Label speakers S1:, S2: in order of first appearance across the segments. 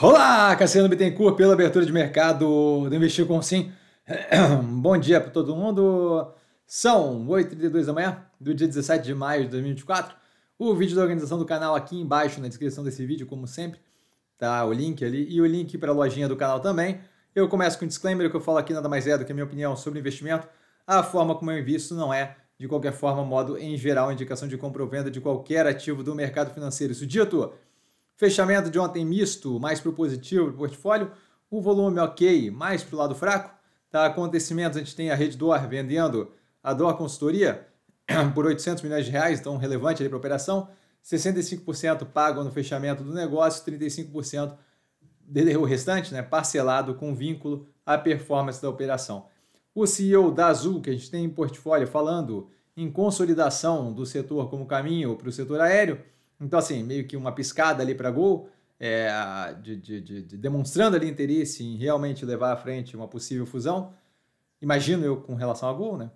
S1: Olá, Cassiano Bittencourt, pela abertura de mercado do Investir com Sim. Bom dia para todo mundo. São 8h32 da manhã do dia 17 de maio de 2024. O vídeo da organização do canal aqui embaixo na descrição desse vídeo, como sempre, tá o link ali e o link para a lojinha do canal também. Eu começo com um disclaimer que eu falo aqui nada mais é do que a minha opinião sobre investimento. A forma como eu invisto não é, de qualquer forma, modo em geral, indicação de compra ou venda de qualquer ativo do mercado financeiro. Isso dito, Fechamento de ontem misto, mais para o positivo do portfólio. O volume ok, mais para o lado fraco. Tá, acontecimentos, a gente tem a Rede Dor vendendo a Dor Consultoria por 800 milhões de reais, então relevante para a operação. 65% pago no fechamento do negócio, 35% o restante, né, parcelado com vínculo à performance da operação. O CEO da Azul, que a gente tem em portfólio, falando em consolidação do setor como caminho para o setor aéreo, então, assim, meio que uma piscada ali para gol, é, de, de, de, demonstrando ali interesse em realmente levar à frente uma possível fusão, imagino eu com relação a gol, né?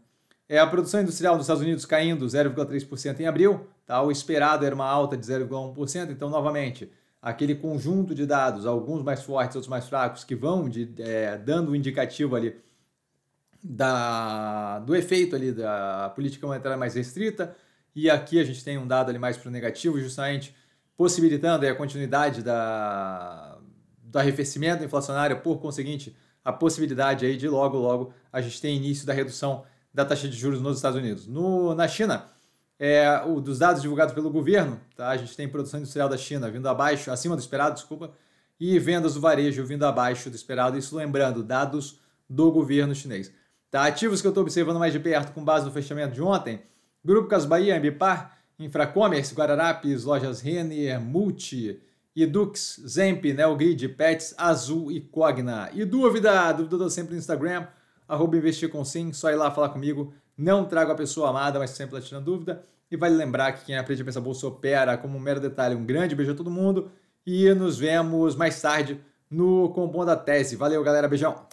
S1: É, a produção industrial nos Estados Unidos caindo 0,3% em abril, tá? o esperado era uma alta de 0,1%, então, novamente, aquele conjunto de dados, alguns mais fortes, outros mais fracos, que vão de, é, dando um indicativo ali da, do efeito ali da política monetária mais restrita, e aqui a gente tem um dado ali mais para o negativo, justamente possibilitando a continuidade da, do arrefecimento inflacionário, por conseguinte, a possibilidade aí de logo, logo a gente ter início da redução da taxa de juros nos Estados Unidos. No, na China, é, o, dos dados divulgados pelo governo, tá? a gente tem produção industrial da China vindo abaixo, acima do esperado, desculpa, e vendas do varejo vindo abaixo do esperado, isso lembrando, dados do governo chinês. Tá? Ativos que eu estou observando mais de perto com base no fechamento de ontem, Grupo Bahia, Ambipar, Infracommerce, Guararapes, Lojas Renner, Multi, Edux, Zemp, Nelgrid, Pets, Azul e Cogna. E dúvida? Dúvida sempre no Instagram, arroba investir com sim, só ir lá falar comigo. Não trago a pessoa amada, mas sempre lá tirando dúvida. E vale lembrar que quem aprende a pensar bolsa opera como um mero detalhe. Um grande beijo a todo mundo e nos vemos mais tarde no Compom da Tese. Valeu, galera. Beijão.